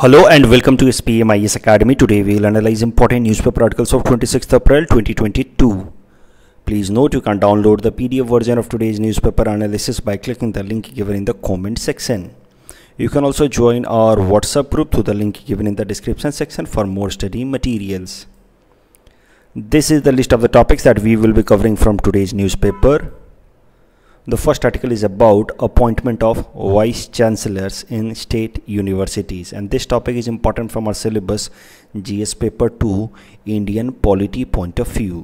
Hello and welcome to SPMIS Academy. Today we will analyze important newspaper articles of 26th April 2022. Please note you can download the PDF version of today's newspaper analysis by clicking the link given in the comment section. You can also join our WhatsApp group through the link given in the description section for more study materials. This is the list of the topics that we will be covering from today's newspaper. The first article is about appointment of vice chancellors in state universities and this topic is important from our syllabus GS paper 2 Indian polity point of view.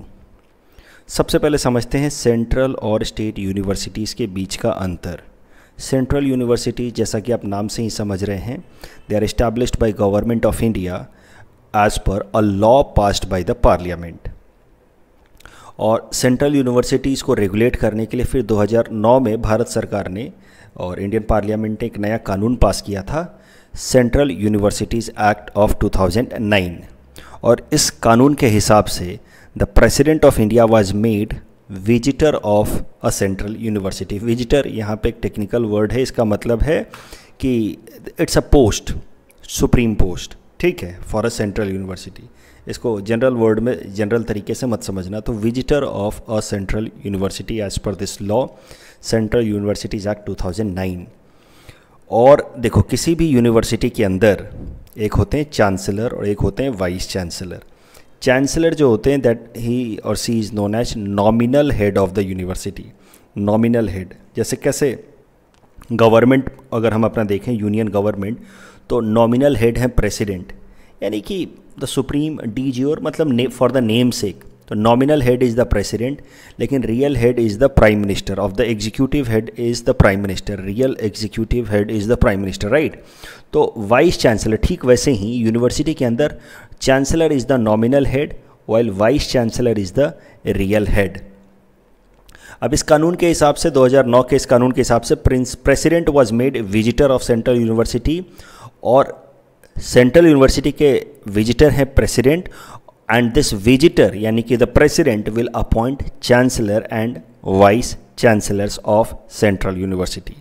सबसे पहले समझते हैं central और state universities के बीच का अंतर central university जैसा कि आप नाम से ही समझ रहे हैं they are established by government of India as per a law passed by the parliament और सेंट्रल यूनिवर्सिटीज़ को रेगुलेट करने के लिए फिर 2009 में भारत सरकार ने और इंडियन पार्लियामेंट ने एक नया कानून पास किया था सेंट्रल यूनिवर्सिटीज़ एक्ट ऑफ 2009 और इस कानून के हिसाब से the president of India was made visitor of a central university visitor यहाँ पे एक टेक्निकल वर्ड है इसका मतलब है कि it's a post supreme post ठीक है फॉर अ सेंट्रल यूनिवर्सिटी इसको जनरल वर्ड में जनरल तरीके से मत समझना तो visitor of a central university as per this law central universities act 2009 और देखो किसी भी यूनिवर्सिटी के अंदर एक होते हैं चांसलर और एक होते हैं वाइस चांसलर चांसलर जो होते हैं दैट ही और she is known as nominal head of the university nominal head जैसे कैसे गवर्नमेंट अगर हम अपना देखें यूनियन गवर्नमेंट तो नॉमिनल हेड हैं प्रेसिडेंट यानी कि द सुप्रीम डी जी ओर मतलब फॉर द नेम सेक तो nominal head is the president लेकिन real head is the prime minister of the executive head is the prime minister real executive head is the prime minister right तो vice chancellor ठीक वैसे ही university के अंदर chancellor is the nominal head while vice chancellor is the real head अब इस कानून के हिसाब से 2009 के इस कानून के हिसाब से प्रिंस president was made visitor of central university और सेंट्रल यूनिवर्सिटी के विजिटर हैं प्रेसिडेंट एंड दिस विजिटर यानी कि the president will appoint chancellor and vice chancellors of central university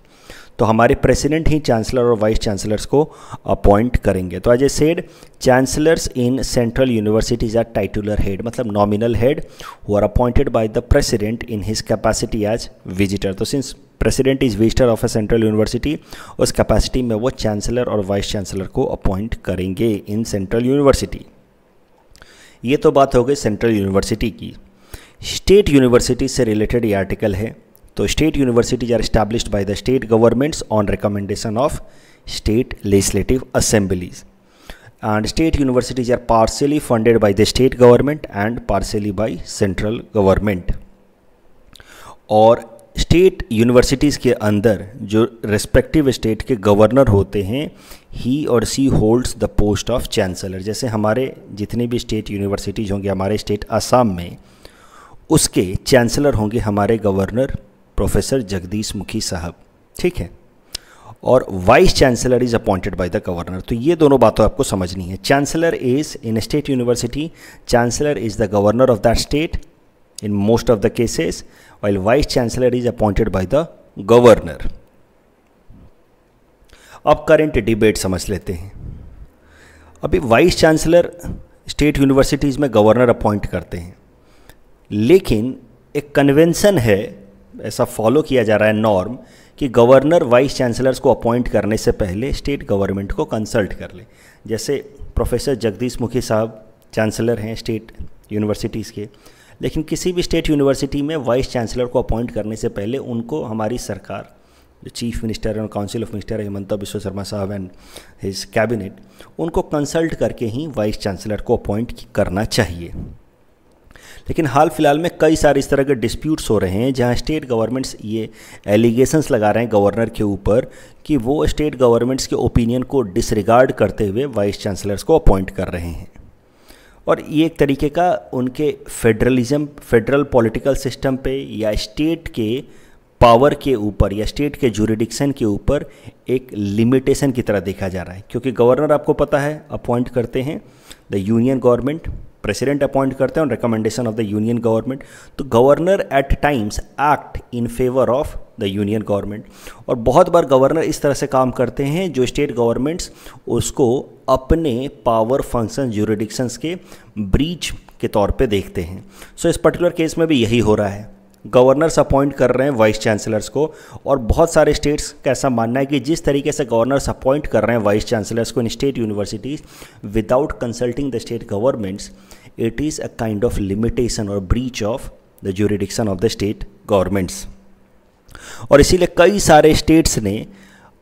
तो हमारे प्रेसिडेंट ही चांसलर और वाइस चांसलर्स को अपॉइंट करेंगे तो as a said chancellors in central universities are titular head मतलब nominal head who are appointed by the president in his capacity as visitor तो since president is visitor of a central university उस capacity में वो chancellor और vice chancellor को appoint करेंगे in central university ये तो बात हो गई सेंट्रल यूनिवर्सिटी की स्टेट यूनिवर्सिटी से रिलेटेड ये आर्टिकल है तो state universities are establish by the state governments on recommendation of state legislative assemblies and state universities are partly funded by the state government and partly by central government और state universities के अंदर जो respective state के governor होते हैं ही और she holds the post of chancellor जैसे हमारे जितने भी स्टेट यूनिवर्सिटीज़ होंगे हमारे स्टेट आसाम में उसके चांसलर होंगे हमारे गवर्नर प्रोफेसर जगदीश मुखी साहब ठीक है और vice chancellor is appointed by the governor तो ये दोनों बातों आपको समझनी है chancellor is in state university chancellor is the governor of that state in most of the cases while vice chancellor is appointed by the governor अब current debate समझ लेते हैं अभी वाइस चांसलर स्टेट यूनिवर्सिटीज़ में governor appoint करते हैं लेकिन एक कन्वेंसन है ऐसा फॉलो किया जा रहा है नॉर्म कि गवर्नर वाइस चांसलर्स को अपॉइंट करने से पहले स्टेट गवर्नमेंट को कंसल्ट कर ले जैसे प्रोफेसर जगदीश मुखी साहब चांसलर हैं स्टेट यूनिवर्सिटीज़ के लेकिन किसी भी स्टेट यूनिवर्सिटी में वाइस चांसलर को अपॉइंट करने से पहले उनको हमारी सरकार जो chief minister and council of minister Himanta Biswa Sarma साहब एंड हिज कैबिनेट उनको कंसल्ट करके ही वाइस चांसलर को अपॉइंट करना चाहिए लेकिन हाल फिलहाल में कई सारे इस तरह के डिस्प्यूट्स हो रहे हैं जहां स्टेट गवर्नमेंट्स ये एलिगेशंस लगा रहे हैं गवर्नर के ऊपर कि वो स्टेट गवर्नमेंट्स के ओपिनियन को डिसरिगार्ड करते हुए वाइस चांसलर्स को अपॉइंट कर रहे हैं और ये एक तरीके का उनके फेडरलिज्म फेडरल पॉलिटिकल सिस्टम पे या स्टेट के पावर के ऊपर या स्टेट के जुरिडिक्शन के ऊपर एक लिमिटेशन की तरह देखा जा रहा है क्योंकि गवर्नर आपको पता है अपॉइंट करते हैं the union government president appoint करते हैं recommendation of the union government तो governor at times act in favour of the union government और बहुत बार गवर्नर इस तरह से काम करते हैं जो स्टेट गवर्नमेंट्स उसको अपने पावर फंक्शन जुरिडिक्शंस के ब्रीच के तौर पे देखते हैं सो so, इस पर्टिकुलर केस में भी यही हो रहा है गवर्नर्स अपॉइंट कर रहे हैं वाइस चांसलर्स को और बहुत सारे स्टेट्स का ऐसा मानना है कि जिस तरीके से गवर्नर्स अपॉइंट कर रहे हैं वाइस चांसलर्स को in state universities without consulting the state governments it is a kind of limitation और breach of the jurisdiction of the state governments और इसीलिए कई सारे स्टेट्स ने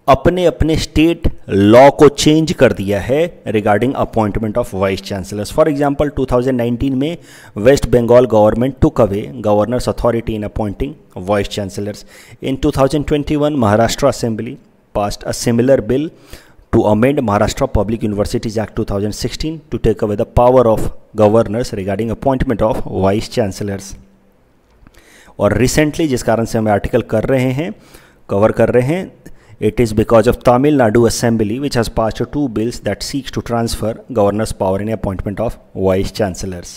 अपने अपने स्टेट लॉ को चेंज कर दिया है regarding appointment of vice chancellors for example 2019 में West Bengal government took away governor's authority in appointing vice chancellors in 2021 Maharashtra assembly passed a similar bill to amend Maharashtra public universities act 2016 to take away the power of governors regarding appointment of vice chancellors और recently जिस कारण से हम article कर रहे हैं cover कर रहे हैं It is because of Tamil Nadu Assembly which has passed two bills that seeks to transfer governor's power in appointment of vice chancellors.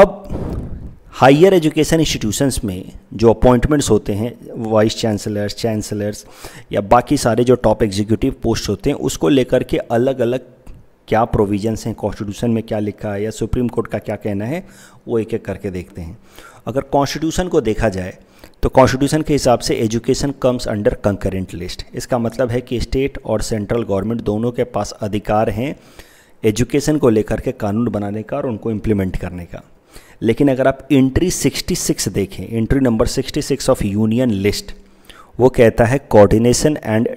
अब हायर एजुकेशन इंस्टीट्यूशंस में जो अपॉइंटमेंट्स होते हैं वाइस चांसलर्स चांसलर्स या बाकी सारे जो टॉप एग्जीक्यूटिव पोस्ट होते हैं उसको लेकर के अलग अलग क्या प्रोविजंस हैं कॉन्स्टिट्यूशन में क्या लिखा है या सुप्रीम कोर्ट का क्या कहना है वो एक एक करके देखते हैं अगर कॉन्स्टिट्यूशन को देखा जाए तो कॉन्स्टिट्यूशन के हिसाब से education comes under concurrent list इसका मतलब है कि स्टेट और सेंट्रल गवर्नमेंट दोनों के पास अधिकार हैं एजुकेशन को लेकर के कानून बनाने का और उनको इम्प्लीमेंट करने का लेकिन अगर आप एंट्री 66 देखें entry number 66 of union list वो कहता है coordination and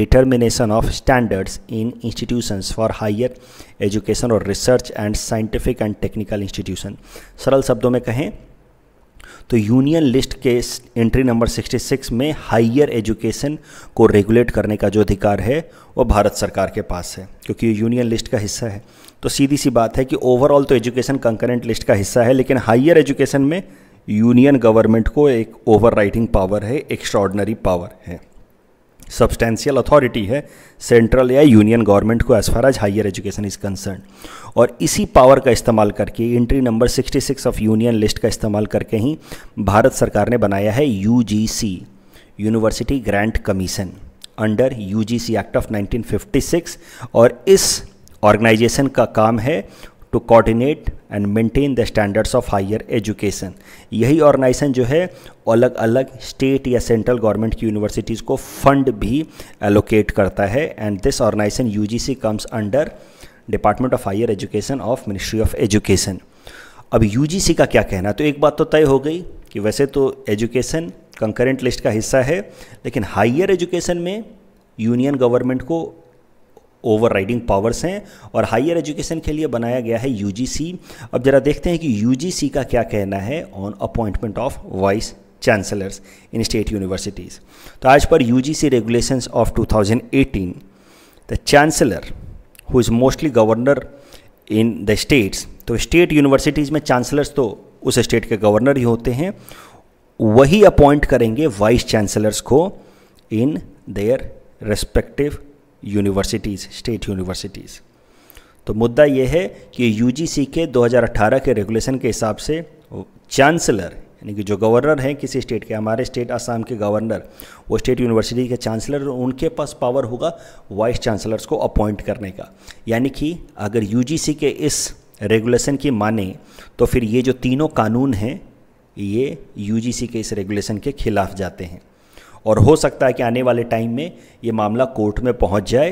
determination of standards in institutions for higher education और research and scientific and technical institution सरल शब्दों में कहें तो यूनियन लिस्ट के एंट्री नंबर 66 में हाइयर एजुकेशन को रेगुलेट करने का जो अधिकार है वो भारत सरकार के पास है क्योंकि यूनियन लिस्ट का हिस्सा है तो सीधी सी बात है कि ओवरऑल तो एजुकेशन कंकरेंट लिस्ट का हिस्सा है लेकिन हाइयर एजुकेशन में यूनियन गवर्नमेंट को एक ओवर पावर है एक्स्ट्रॉर्डनरी पावर है सब्सटैंशियल अथॉरिटी है सेंट्रल या यूनियन गवर्नमेंट को as far as higher education is concern और इसी पावर का इस्तेमाल करके entry number 66 of union list का इस्तेमाल करके ही भारत सरकार ने बनाया है U university grant commission under U act of 1956 और इस ऑर्गेनाइजेशन का काम है to coordinate and maintain the standards of higher education यही ऑर्गेनाइजेशन जो है अलग अलग स्टेट या सेंट्रल गवर्नमेंट की यूनिवर्सिटीज़ को फंड भी एलोकेट करता है and this organisation C comes under department of higher education of ministry of education अब सी का क्या कहना तो एक बात तो तय हो गई कि वैसे तो एजुकेशन कंकरेंट लिस्ट का हिस्सा है लेकिन हायर एजुकेशन में यूनियन गवर्नमेंट को ओवरराइडिंग पावर्स हैं और हायर एजुकेशन के लिए बनाया गया है यू अब ज़रा देखते हैं कि यू का क्या कहना है on appointment of vice chancellors in state universities तो आज पर U G C regulation of two thousand eighteen the chancellor who is mostly governor in the states तो स्टेट यूनिवर्सिटीज़ में चांसलर्स तो उस स्टेट के गवर्नर ही होते हैं वही अपॉइंट करेंगे वाइस चांसलर्स को in their respective universities state universities तो मुद्दा यह है कि यूजीसी के 2018 के रेगुलेशन के हिसाब से चांसलर यानी कि जो गवर्नर हैं किसी स्टेट के हमारे स्टेट आसाम के गवर्नर वो स्टेट यूनिवर्सिटी के चांसलर उनके पास पावर होगा वाइस चांसलर्स को अपॉइंट करने का यानी कि अगर यूजीसी के इस रेगुलेशन की माने तो फिर ये जो तीनों कानून हैं ये यूजीसी के इस रेगुलेशन के खिलाफ जाते हैं और हो सकता है कि आने वाले टाइम में ये मामला कोर्ट में पहुंच जाए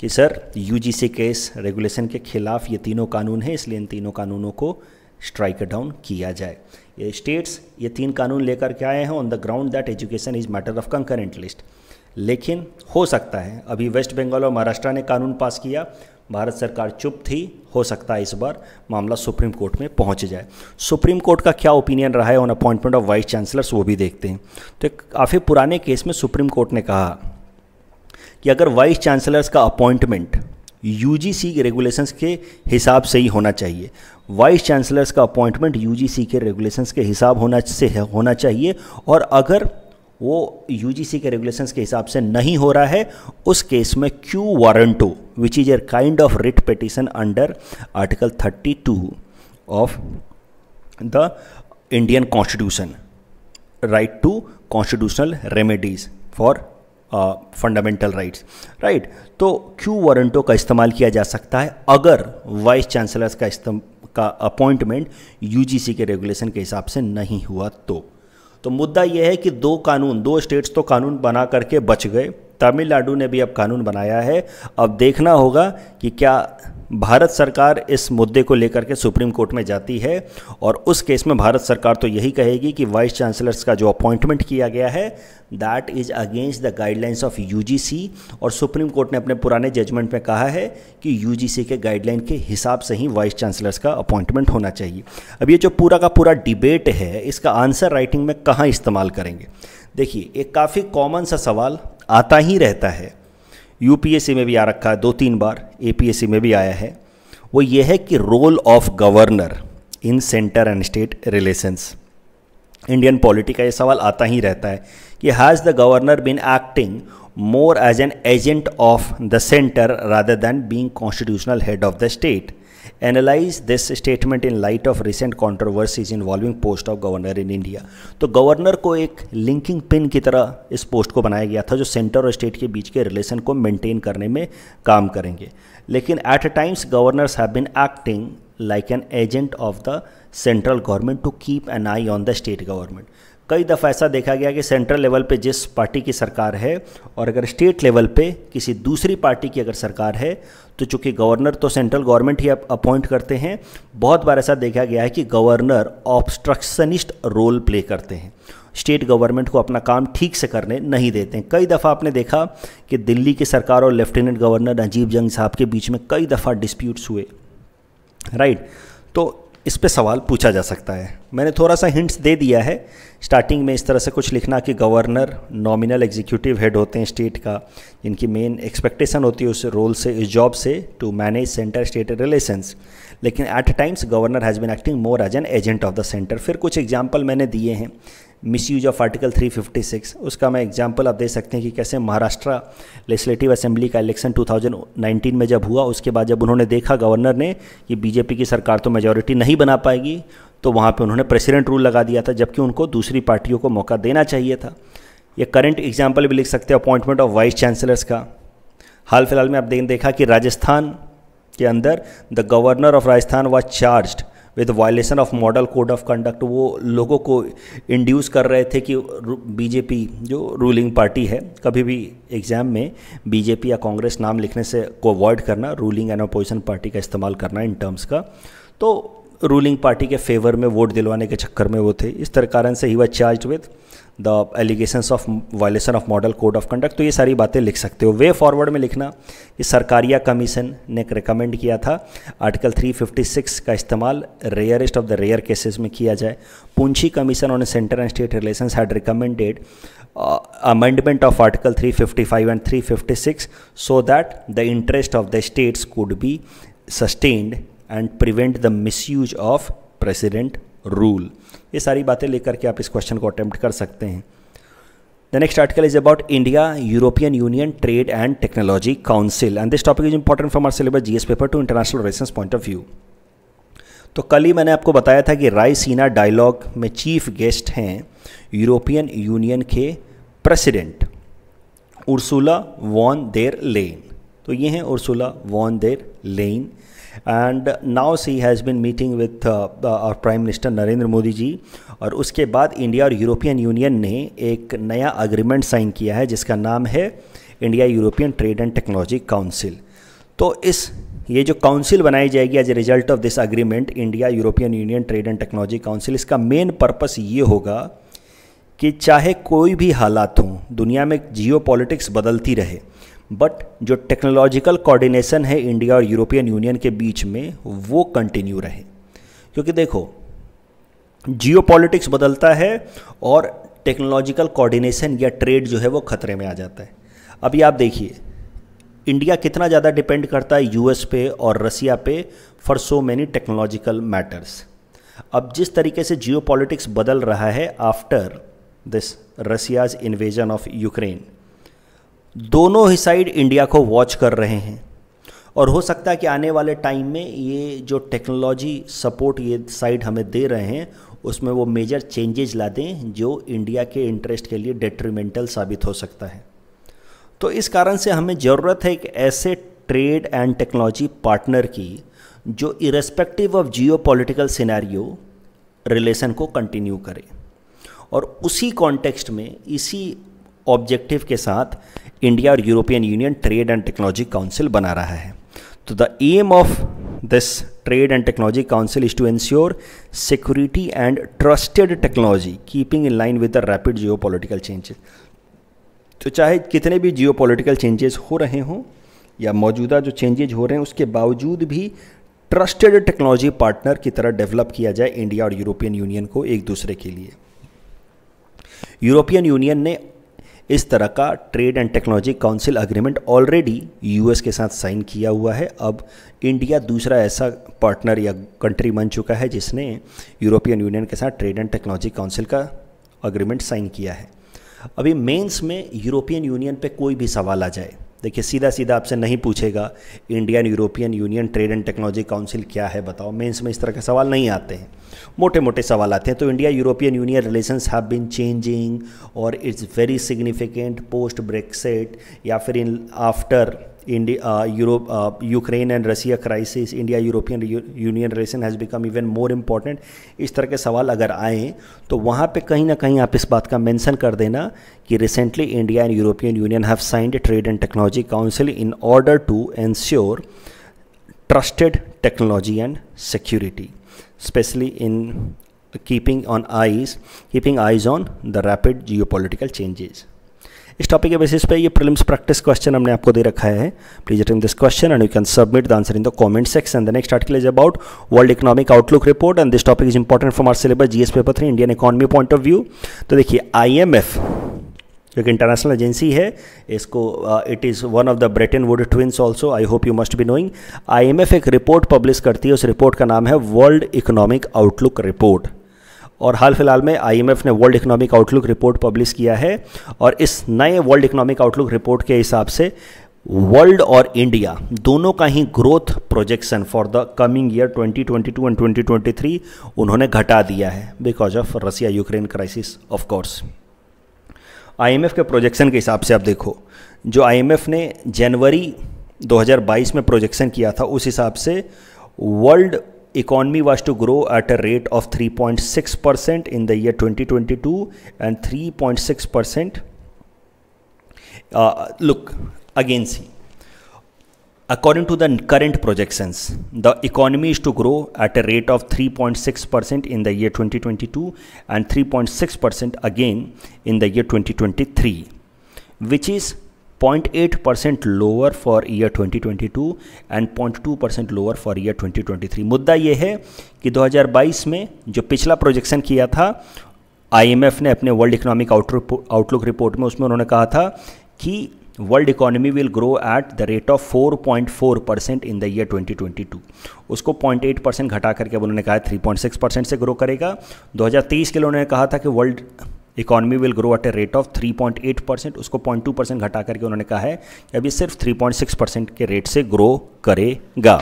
कि सर यूजीसी केस रेगुलेशन के खिलाफ ये तीनों कानून हैं इसलिए इन तीनों कानूनों को स्ट्राइक डाउन किया जाए ये स्टेट्स ये तीन कानून लेकर के आए हैं on the ground that education is matter of concurrent list लेकिन हो सकता है अभी वेस्ट बंगाल और महाराष्ट्र ने कानून पास किया भारत सरकार चुप थी हो सकता है इस बार मामला सुप्रीम कोर्ट में पहुंच जाए सुप्रीम कोर्ट का क्या ओपिनियन रहा है on appointment of vice chancellors वो भी देखते हैं तो एक काफ़ी पुराने केस में सुप्रीम कोर्ट ने कहा कि अगर वाइस चांसलर्स का अपॉइंटमेंट यूजीसी के रेगुलेशंस के हिसाब से ही होना चाहिए वाइस चांसलर्स का अपॉइंटमेंट यूजीसी के रेगुलेशंस के हिसाब होना से होना चाहिए और अगर वो यूजीसी के रेगुलेशंस के हिसाब से नहीं हो रहा है उस केस में quo warranto which is a kind of writ petition under article 32 of the Indian constitution right to constitutional remedies for fundamental rights right तो क्यू वारंटो का इस्तेमाल किया जा सकता है अगर वाइस चांसलर्स का का अपॉइंटमेंट यूजीसी के रेगुलेशन के हिसाब से नहीं हुआ तो तो मुद्दा यह है कि दो कानून दो स्टेट्स तो कानून बना करके बच गए तमिलनाडु ने भी अब कानून बनाया है अब देखना होगा कि क्या भारत सरकार इस मुद्दे को लेकर के सुप्रीम कोर्ट में जाती है और उस केस में भारत सरकार तो यही कहेगी कि वाइस चांसलर्स का जो अपॉइंटमेंट किया गया है that is against the guidelines of U और सुप्रीम कोर्ट ने अपने पुराने जजमेंट में कहा है कि यू के गाइडलाइन के हिसाब से ही वाइस चांसलर्स का अपॉइंटमेंट होना चाहिए अब ये जो पूरा का पूरा डिबेट है इसका आंसर राइटिंग में कहाँ इस्तेमाल करेंगे देखिए एक काफ़ी कॉमन सा सवाल आता ही रहता है यूपीएससी में भी आ रखा है दो तीन बार एपीएससी में भी आया है वो ये है कि role of governor in centre and state relations Indian polity का ये सवाल आता ही रहता है कि has the governor been acting more as an agent of the centre rather than being constitutional head of the state analyse this statement in light of recent controversies involving post of governor in India तो governor को एक linking pin की तरह इस post को बनाया गया था जो सेंटर और स्टेट के बीच के रिलेशन को मेंटेन करने में काम करेंगे लेकिन at a times governors have been acting like an agent of the central government to keep an eye on the state government कई दफ़ा ऐसा देखा गया कि सेंट्रल लेवल पे जिस पार्टी की सरकार है और अगर स्टेट लेवल पे किसी दूसरी पार्टी की अगर सरकार है तो चूंकि गवर्नर तो सेंट्रल गवर्नमेंट ही अपॉइंट करते हैं बहुत बार ऐसा देखा गया है कि गवर्नर ऑब्स्ट्रक्शनिस्ट रोल प्ले करते हैं स्टेट गवर्नमेंट को अपना काम ठीक से करने नहीं देते हैं कई दफ़ा आपने देखा कि दिल्ली की सरकार और लेफ्टिनेंट गवर्नर अजीब जंग साहब के बीच में कई दफ़ा डिस्प्यूट्स हुए राइट तो इस पर सवाल पूछा जा सकता है मैंने थोड़ा सा हिंट्स दे दिया है स्टार्टिंग में इस तरह से कुछ लिखना कि गवर्नर नॉमिनल एग्जीक्यूटिव हेड होते हैं स्टेट का जिनकी मेन एक्सपेक्टेशन होती है उस रोल से इस जॉब से to manage centre state relations लेकिन at times governor has been acting more as an agent of the centre फिर कुछ एग्जाम्पल मैंने दिए हैं मिसयूज ऑफ आर्टिकल 356 उसका मैं एग्जांपल आप दे सकते हैं कि कैसे महाराष्ट्र लेजिस्लेटिव असेंबली का इलेक्शन 2019 में जब हुआ उसके बाद जब उन्होंने देखा गवर्नर ने कि बीजेपी की सरकार तो मेजोरिटी नहीं बना पाएगी तो वहाँ पे उन्होंने प्रेसिडेंट रूल लगा दिया था जबकि उनको दूसरी पार्टियों को मौका देना चाहिए था ये करंट एग्जाम्पल भी लिख सकते हैं अपॉइंटमेंट ऑफ वाइस चांसलर्स का हाल फिलहाल में आप देखा कि राजस्थान के अंदर the governor of Rajasthan was charged with violation of model code of conduct वो लोगों को इंड्यूस कर रहे थे कि बीजेपी जो रूलिंग पार्टी है कभी भी एग्ज़ाम में बीजेपी या कांग्रेस नाम लिखने से को अवॉइड करना रूलिंग एंड अपोजिशन पार्टी का इस्तेमाल करना इन टर्म्स का तो रूलिंग पार्टी के फेवर में वोट दिलवाने के चक्कर में वो थे इस तरह कारण से ही वह charge with the allegation of violation of model code of conduct तो ये सारी बातें लिख सकते हो वे फॉरवर्ड में लिखना कि सरकारिया कमीशन ने रिकमेंड किया था आर्टिकल 356 का इस्तेमाल rarest of the rare cases में किया जाए Punchhi commission on centre and state relation had recommended amendment of article 355 and 356 so that the interest of the states could be sustained and prevent the misuse of president rule ये सारी बातें लेकर के आप इस क्वेश्चन को अटैम्प्ट कर सकते हैं the next article is about India European union trade and technology council and this topic is important for our syllabus GS paper two international relation point of view तो कल ही मैंने आपको बताया था कि रायसीना डायलॉग में चीफ गेस्ट हैं यूरोपियन यूनियन के president Ursula von der Leyen तो ये हैं Ursula von der Leyen and now she has been meeting with our prime minister Narendra Modi ji और उसके बाद इंडिया और यूरोपियन यूनियन ने एक नया अग्रीमेंट साइन किया है जिसका नाम है India European trade and technology council तो इस ये जो काउंसिल बनाई जाएगी as a result of this agreement India European union trade and technology council इसका मेन पर्पस ये होगा कि चाहे कोई भी हालात हों दुनिया में जियो बदलती रहे बट जो टेक्नोलॉजिकल कोऑर्डिनेशन है इंडिया और यूरोपियन यूनियन के बीच में वो कंटिन्यू रहे क्योंकि देखो जियो बदलता है और टेक्नोलॉजिकल कोऑर्डिनेशन या ट्रेड जो है वो खतरे में आ जाता है अभी आप देखिए इंडिया कितना ज़्यादा डिपेंड करता है यूएस पे और रसिया पे for so many technological matters अब जिस तरीके से जियो बदल रहा है after this Russia's invasion of Ukraine दोनों ही साइड इंडिया को वॉच कर रहे हैं और हो सकता है कि आने वाले टाइम में ये जो टेक्नोलॉजी सपोर्ट ये साइड हमें दे रहे हैं उसमें वो मेजर चेंजेज ला दें जो इंडिया के इंटरेस्ट के लिए डेट्रीमेंटल साबित हो सकता है तो इस कारण से हमें ज़रूरत है एक ऐसे ट्रेड एंड टेक्नोलॉजी पार्टनर की जो irrespective of geo political scenario relation को कंटिन्यू करे और उसी कॉन्टेक्स्ट में इसी ऑब्जेक्टिव के साथ इंडिया और European union trade and technology council बना रहा है तो the aim of this trade and technology council is to ensure security and trusted technology keeping in line with the rapid geo political changes तो चाहे कितने भी जियो political changes हो रहे हों या मौजूदा जो चेंजेज हो रहे हैं उसके बावजूद भी ट्रस्टेड टेक्नोलॉजी पार्टनर की तरह डेवलप किया जाए इंडिया और यूरोपियन यूनियन को एक दूसरे के लिए यूरोपियन यूनियन ने इस तरह का trade and technology council agreement already US के साथ साइन किया हुआ है अब इंडिया दूसरा ऐसा पार्टनर या कंट्री बन चुका है जिसने यूरोपियन यूनियन के साथ ट्रेड एंड टेक्नोलॉजी काउंसिल का अग्रीमेंट साइन किया है अभी मेंस में यूरोपियन यूनियन पे कोई भी सवाल आ जाए देखिए सीधा सीधा आपसे नहीं पूछेगा Indian European union trade and technology council क्या है बताओ मेंस में इस तरह के सवाल नहीं आते हैं मोटे मोटे सवाल आते हैं तो India European union relations have been changing और it's very significant post Brexit या फिर in after India, Europe, Ukraine and Russia crisis, India-European Union relation has become even more important. इस तरह के सवाल अगर आए तो वहाँ पे कहीं ना कहीं आप इस बात का मेंशन कर देना कि recently India and European union have signed trade and technology council in order to ensure trusted technology and security especially in keeping on eyes keeping eyes on the rapid geopolitical changes इस topic के basis पे ये prelims practice question हमने आपको दे रखा है please attempt this question and you can submit the answer in the comment section the next article is about world economic outlook report and this topic is important for our syllabus GS paper three Indian economy point of view तो देखिए IMF जो कि international agency है इसको it is one of the Bretton Woods twins also I hope you must be knowing IMF एक report publish करती है उस रिपोर्ट का नाम है वर्ल्ड इकोनॉमिक आउटलुक रिपोर्ट और हाल फिलहाल में आईएमएफ ने world economic outlook report publish किया है और इस नए वर्ल्ड इकोनॉमिक आउटलुक रिपोर्ट के हिसाब से वर्ल्ड और इंडिया दोनों का ही growth projection for the coming year 2022 and 2023 उन्होंने घटा दिया है because of Russia Ukraine crisis of course IMF के प्रोजेक्शन के हिसाब से आप देखो जो आईएमएफ ने जनवरी 2022 में प्रोजेक्शन किया था उस हिसाब से world economy was to grow at a rate of 3.6% in the year 2022 and 3.6% uh, look again see according to the current projections the economy is to grow at a rate of 3.6% in the year 2022 and 3.6% again in the year 2023 which is 0.8 percent lower for year 2022 and 0.2 percent lower for year 2023 मुद्दा यह है कि 2022 में जो पिछला projection किया था IMF ने अपने वर्ल्ड इकोनॉमिक आउटलुक रिपोर्ट में उसमें उन्होंने कहा था कि world economy will grow at the rate of 4.4 percent in the year 2022 उसको 0.8 परसेंट घटा करके उन्होंने कहा 3.6 परसेंट से ग्रो करेगा 2023 के लिए उन्होंने कहा था कि world economy will grow at a rate of 3.8 percent उसको 0.2 परसेंट घटा करके उन्होंने कहा है कि अभी सिर्फ 3.6 परसेंट के रेट से ग्रो करेगा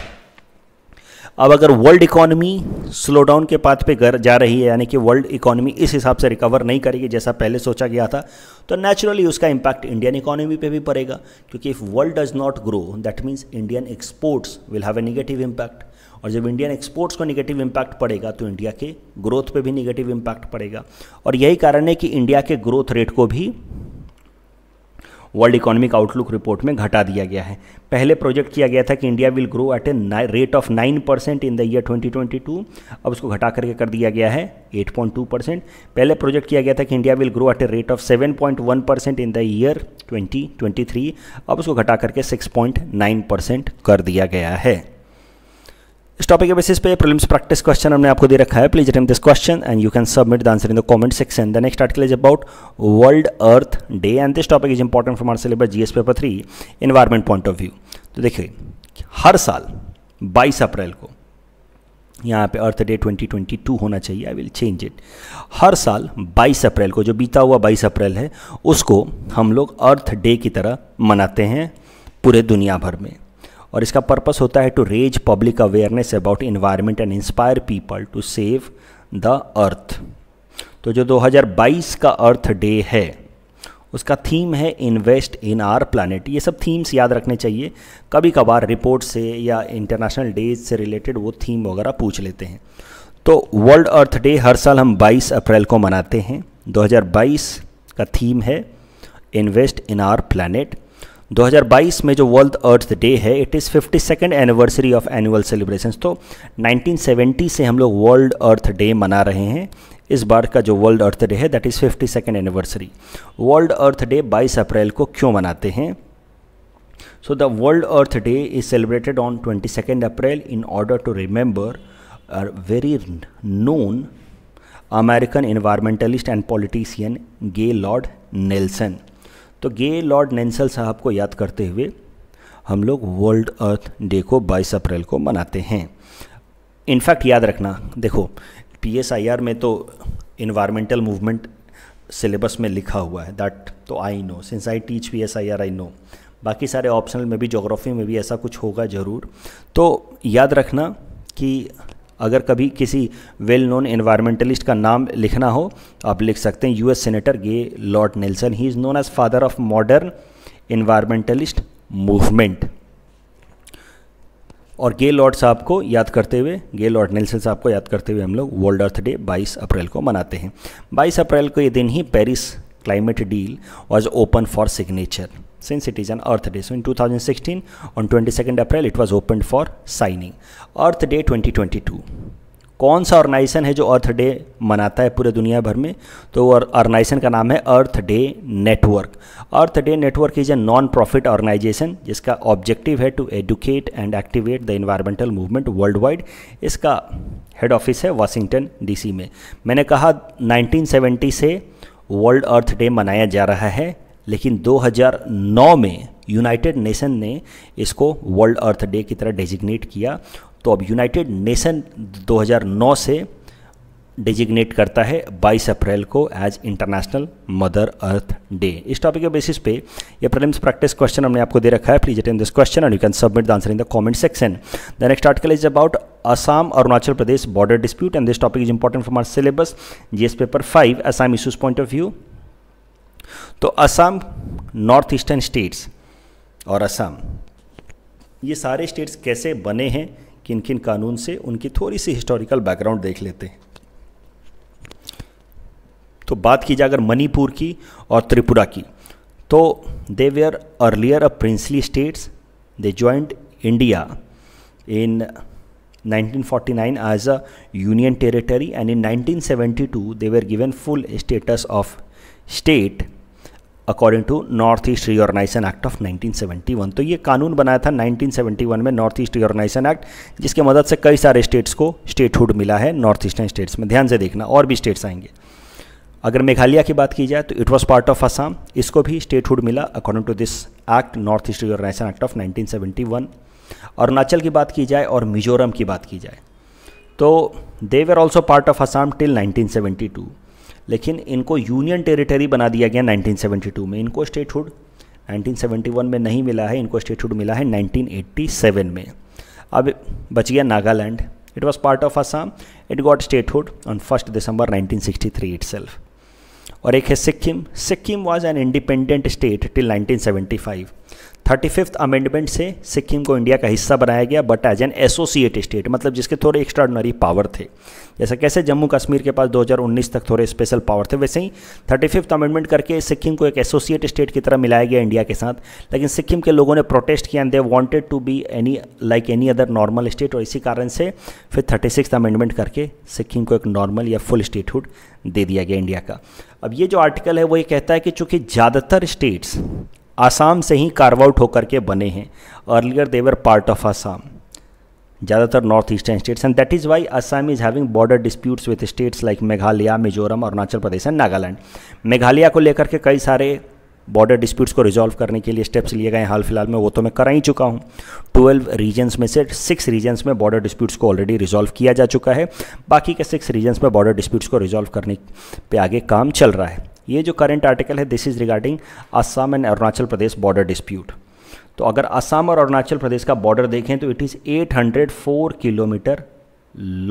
अब अगर वर्ल्ड इकोनॉमी स्लो डाउन के पाथ पे घर जा रही है यानी कि वर्ल्ड इकोनॉमी इस हिसाब से रिकवर नहीं करेगी जैसा पहले सोचा गया था तो नेचुरली उसका इम्पैक्ट इंडियन इकोनॉमी पे भी पड़ेगा क्योंकि if world does not grow that means Indian exports will have a negative impact और जब इंडियन एक्सपोर्ट्स को निगेटिव इम्पैक्ट पड़ेगा तो इंडिया के ग्रोथ पे भी निगेटिव इम्पैक्ट पड़ेगा और यही कारण है कि इंडिया के ग्रोथ रेट को भी वर्ल्ड इकोनॉमिक आउटलुक रिपोर्ट में घटा दिया गया है पहले प्रोजेक्ट किया गया था कि India will grow at a rate of nine percent in the year 2022 अब उसको घटा करके कर दिया गया है 8.2 परसेंट पहले प्रोजेक्ट किया गया था कि India will grow at a rate of 7.1 percent in the year 2023 अब उसको घटा करके 6.9 परसेंट कर दिया गया है इस टॉपिक के बेसिस पे प्रीलिम्स प्रैक्टिस क्वेश्चन हमने आपको दे रखा है please attempt this question and you can submit the answer in the comment section the next article is about world earth day and this topic is important for our syllabus GS paper three environment point of view तो देखिए हर साल बाईस अप्रैल को यहाँ पे अर्थ day 2022 होना चाहिए I will change it हर साल 22 अप्रैल को जो बीता हुआ 22 अप्रैल है उसको हम लोग अर्थ डे की तरह मनाते हैं पूरे दुनिया भर में और इसका पर्पस होता है to raise public awareness about environment and inspire people to save the earth तो जो 2022 का अर्थ डे है उसका थीम है इन्वेस्ट इन आर प्लानट ये सब थीम्स याद रखने चाहिए कभी कभार रिपोर्ट से या इंटरनेशनल डेज से रिलेटेड वो थीम वगैरह पूछ लेते हैं तो वर्ल्ड अर्थ डे हर साल हम 22 अप्रैल को मनाते हैं 2022 का थीम है इन्वेस्ट इन आर प्लानट 2022 में जो वर्ल्ड अर्थ डे है it is fifty second anniversary of annual celebration तो 1970 से हम लोग वर्ल्ड अर्थ डे मना रहे हैं इस बार का जो वर्ल्ड अर्थ डे है that is fifty second anniversary world earth day 22 अप्रैल को क्यों मनाते हैं so the world earth day is celebrated on twenty second April in order to remember a very known American environmentalist and politician Gaylord Nelson तो गे Lord नेंसल साहब को याद करते हुए हम लोग वर्ल्ड अर्थ डे को बाईस अप्रैल को मनाते हैं इनफैक्ट याद रखना देखो पीएसआईआर में तो इन्वायरमेंटल मूवमेंट सिलेबस में लिखा हुआ है दैट तो I know since I teach P S I R I know बाकी सारे ऑप्शनल में भी जोग्राफी में भी ऐसा कुछ होगा ज़रूर तो याद रखना कि अगर कभी किसी वेल नोन एनवायरमेंटलिस्ट का नाम लिखना हो तो आप लिख सकते हैं US senator Gaylord Nelson he is known as father of modern environmentalist movement और गे लॉर्ड साहब को याद करते हुए गे लॉर्ड नेल्सन साहब को याद करते हुए हम लोग वर्ल्ड अर्थ डे 22 अप्रैल को मनाते हैं 22 अप्रैल को ये दिन ही Paris climate deal was open for signature since it is an Earth Day. So in 2016, on 22nd April, it was opened for signing. Earth Day 2022. कौन सा ऑर्गेनाइजेशन है जो अर्थ डे मनाता है पूरे दुनिया भर में तो वो ऑर्गेनाइजेशन का नाम है earth day network earth day network is a non profit organisation जिसका ऑब्जेक्टिव है to educate and activate the environmental movement world wide इसका हेड ऑफिस है वाशिंगटन डीसी में मैंने कहा 1970 से वर्ल्ड अर्थ डे मनाया जा रहा है लेकिन 2009 में यूनाइटेड नेशन ने इसको वर्ल्ड अर्थ डे की तरह डेजिग्नेट किया तो अब यूनाइटेड नेशन 2009 से डेजिग्नेट करता है 22 अप्रैल को as international mother earth day इस टॉपिक के बेसिस पे ये प्रीलिम्स प्रैक्टिस क्वेश्चन हमने आपको दे रखा है please attend this question and you can submit the answer in the comment section the next article is about Assam Arunachal Pradesh border dispute and this topic is important for our syllabus GS paper five Assam issues point of view तो Assam north eastern states और असम ये सारे states कैसे बने हैं किन किन कानून से उनकी थोड़ी सी हिस्टोरिकल बैकग्राउंड देख लेते हैं तो बात की जाए अगर मणिपुर की और त्रिपुरा की तो they were earlier a princely states they joined India in 1949 as a union territory and in 1972 they were given full status of state according to north east reorganisation act of 1971 तो ये कानून बनाया था 1971 में नॉर्थ ईस्ट रिओर्गनाइजेशन एक्ट जिसके मदद से कई सारे स्टेट्स को स्टेटहुड मिला है नॉर्थ ईस्टर्न स्टेट्स में ध्यान से देखना और भी स्टेट्स आएंगे अगर मेघालय की बात की जाए तो it was part of Assam इसको भी स्टेटहुड मिला according to this act north east reorganisation act of nineteen Arunachal की बात की जाए और मिजोरम की बात की जाए तो they were also part of Assam till 1972 लेकिन इनको यूनियन टेरिटरी बना दिया गया 1972 में इनको स्टेटहुड 1971 में नहीं मिला है इनको स्टेटहुड मिला है 1987 में अब बच गया Nagaland it was part of Assam it got statehood on first December 1963 itself और एक है Sikkim Sikkim was an independent state till 1975 thirty fifth amendment से सिक्किम को इंडिया का हिस्सा बनाया गया but as an associate state मतलब जिसके थोड़े एक्स्ट्रॉडनरी पावर थे जैसा कैसे जम्मू कश्मीर के पास 2019 तक थोड़े स्पेशल पावर थे वैसे ही थर्टी फिफ्थ अमेंडमेंट करके सिक्किम को एक एसोसिएट स्टेट की तरह मिलाया गया इंडिया के साथ लेकिन सिक्किम के लोगों ने प्रोटेस्ट किया and they wanted to be any like any other normal state और इसी कारण से फिर थर्टी सिक्स अमेंडमेंट करके सिक्किम को एक नॉर्मल या फुल स्टेटहुड दे दिया गया इंडिया का अब ये जो आर्टिकल है वो ये कहता है कि चूँकि ज़्यादातर स्टेट्स आसाम से ही कार्व आउट होकर के बने हैं earlier they were part of Assam ज़्यादातर north eastern states and that is why Assam is having border disputes with states like Meghalaya Mizoram Arunachal Pradesh and Nagaland Meghalaya को लेकर के कई सारे बॉर्डर डिस्प्यूट्स को रिजॉल्व करने के लिए स्टेप्स लिए गए हाल फिलहाल में वो तो मैं करा ही चुका हूँ ट्वेल्व रीजन्स में से सिक्स रीजन्स में बॉर्डर डिस्प्यूट्स को ऑलरेडी रिजॉल्व किया जा चुका है बाकी के सिक्स रीजन्स में बॉर्डर डिस्प्यूट्स को रिजॉल्व करने पर आगे काम चल रहा है ये जो करंट आर्टिकल है this is regarding Assam and Arunachal Pradesh border dispute तो अगर असम और अरुणाचल प्रदेश का बॉर्डर देखें तो it is 804 kilometre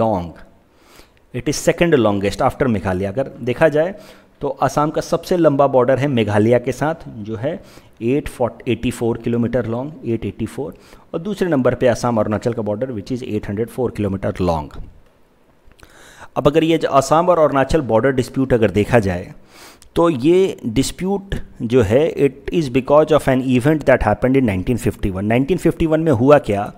long it is second longest after Meghalaya अगर देखा जाए तो असम का सबसे लंबा बॉर्डर है मेघालय के साथ जो है eight eighty four kilometre long eight eighty four और दूसरे नंबर पे असम अरुणाचल का border which is eight hundred four kilometre long अब अगर ये असम और अरुणाचल बॉर्डर डिस्प्यूट अगर देखा जाए तो ये डिस्प्यूट जो है it is because of an event that happened in 1951 1951 में हुआ क्या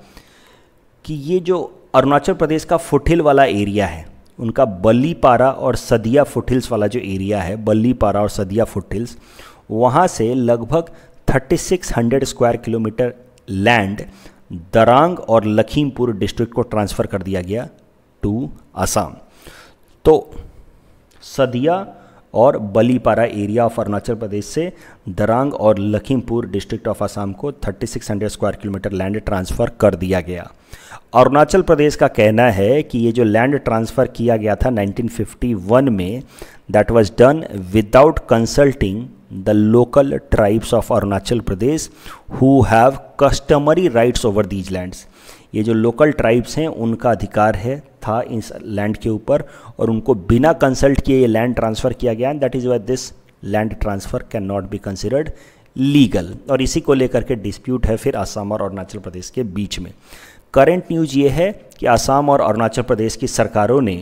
कि ये जो अरुणाचल प्रदेश का फुटहिल वाला एरिया है उनका बल्लीपारा और सदिया फुटहिल्स वाला जो एरिया है बल्लीपारा और सदिया फुटहिल्स वहाँ से लगभग 3600 स्क्वायर किलोमीटर लैंड दरांग और लखीमपुर डिस्ट्रिक्ट को ट्रांसफ़र कर दिया गया टू असम तो सदिया और बलीपारा एरिया ऑफ अरुणाचल प्रदेश से दरांग और लखीमपुर डिस्ट्रिक्ट ऑफ आसाम को 3600 स्क्वायर किलोमीटर लैंड ट्रांसफ़र कर दिया गया अरुणाचल प्रदेश का कहना है कि ये जो लैंड ट्रांसफ़र किया गया था 1951 में that was done without consulting the local tribes of Arunachal Pradesh who have customary rights over these lands ये जो लोकल ट्राइब्स हैं उनका अधिकार है था इस लैंड के ऊपर और उनको बिना कंसल्ट किए ये लैंड ट्रांसफ़र किया गया that is why this land transfer can not be considered legal और इसी को लेकर के डिस्प्यूट है फिर असम और अरुणाचल प्रदेश के बीच में करेंट न्यूज़ ये है कि असम और अरुणाचल प्रदेश की सरकारों ने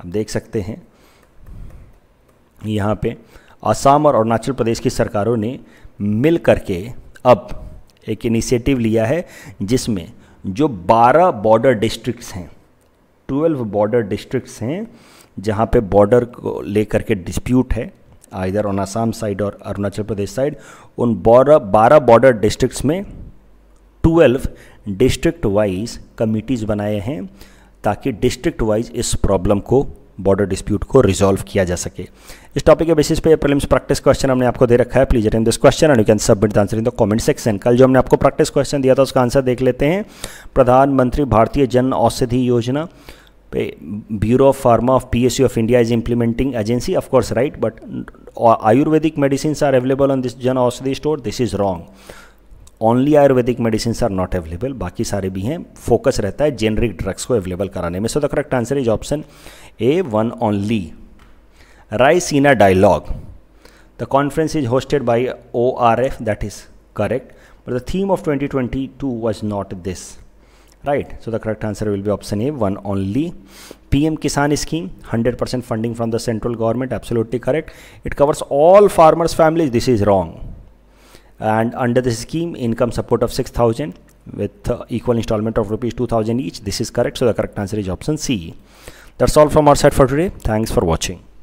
आप देख सकते हैं यहाँ पे असम और अरुणाचल प्रदेश की सरकारों ने मिल करके अब एक इनिशिएटिव लिया है जिसमें जो 12 बॉर्डर डिस्ट्रिक्ट्स हैं ट्वेल्व बॉर्डर डिस्ट्रिक्ट्स हैं जहाँ पे बॉर्डर को लेकर के डिस्प्यूट है इधर ऑन आसाम साइड और अरुणाचल प्रदेश साइड उन बॉर्डर बारह बॉर्डर डिस्ट्रिक्ट्स में ट्वेल्व डिस्ट्रिक्ट वाइज कमिटीज़ बनाए हैं ताकि डिस्ट्रिक्ट वाइज इस प्रॉब्लम को बॉर्डर डिस्प्यूट को रिजॉल्व किया जा सके इस टॉपिक के बेसिस पे प्रीलिम्स प्रैक्टिस क्वेश्चन हमने आपको दे रखा है please attend this question and you can submit the answer in the comment section कल जो हमने आपको प्रैक्टिस क्वेश्चन दिया था उसका आंसर देख लेते हैं प्रधानमंत्री भारतीय जन औषधि योजना पे bureau of pharma of P of India is implementing agency of course right but ayurvedic medicine are available on this Jan Aushadhi store this is wrong only ayurvedic medicine are not available बाकी सारे भी हैं फोकस रहता है जेनरिक ड्रग्स को available कराने में so the correct answer is option A1 only. a dialogue. The conference is hosted by ORF, that is correct. But the theme of 2022 was not this. Right, so the correct answer will be option A, one only. PM Kisan scheme, 100% funding from the central government, absolutely correct. It covers all farmers' families, this is wrong. And under this scheme, income support of 6,000 with uh, equal installment of rupees 2,000 each, this is correct. So the correct answer is option C that's all from our side for today thanks for watching